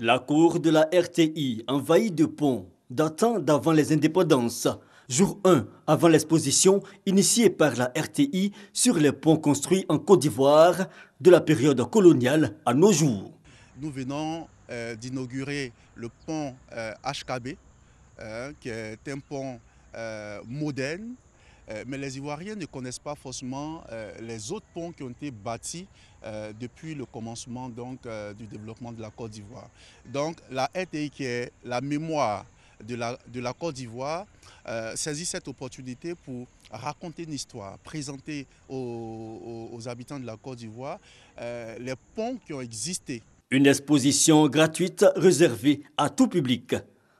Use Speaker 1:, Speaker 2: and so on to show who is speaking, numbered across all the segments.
Speaker 1: La cour de la RTI, envahie de ponts, datant d'avant les indépendances, jour 1 avant l'exposition initiée par la RTI sur les ponts construits en Côte d'Ivoire de la période coloniale à nos jours.
Speaker 2: Nous venons euh, d'inaugurer le pont HKB, euh, euh, qui est un pont moderne, euh, mais les Ivoiriens ne connaissent pas forcément euh, les autres ponts qui ont été bâtis euh, depuis le commencement donc, du développement de la Côte d'Ivoire. Donc la RTI qui est la mémoire de la, de la Côte d'Ivoire saisit cette opportunité pour raconter une histoire, présenter aux, habitants de la Côte d'Ivoire les ponts qui ont existé.
Speaker 1: Une exposition gratuite réservée à tout public.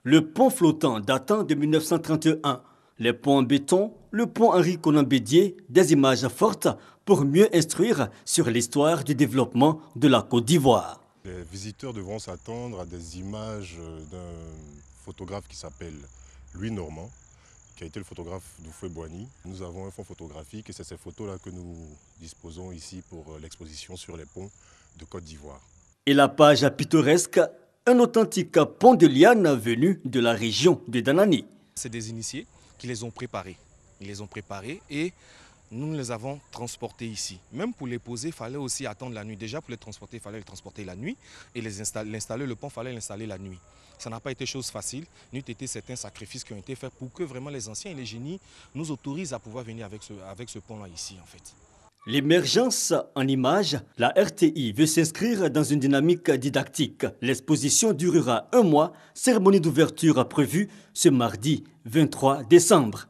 Speaker 1: Le pont flottant datant de 1931 les ponts en béton, le pont Henri Conan Bédier, des images fortes pour mieux instruire sur l'histoire du développement de la Côte d'Ivoire. Les
Speaker 3: visiteurs devront s'attendre à des images euh, d'un photographe qui s'appelle Louis Normand, qui a été le photographe d'Oufoué Boigny. Nous avons un fonds photographique et c'est ces photos-là que nous disposons ici pour euh, l'exposition sur les ponts de Côte d'Ivoire.
Speaker 1: Et la page pittoresque, un authentique pont de liane venu de la région de Danani. C'est des initiés qui les ont préparés. Ils les ont préparés et nous les avons
Speaker 4: transportés ici. Même pour les poser, il fallait aussi attendre la nuit. Déjà, pour les transporter, il fallait les transporter la nuit et l'installer, le pont, il fallait l'installer la nuit. Ça n'a pas été chose facile. N'eût été certains sacrifices qui ont été faits pour que vraiment les anciens et les génies nous autorisent à pouvoir venir avec ce, avec ce pont-là ici, en fait.
Speaker 1: L'émergence en images, la RTI veut s'inscrire dans une dynamique didactique. L'exposition durera un mois, cérémonie d'ouverture prévue ce mardi 23 décembre.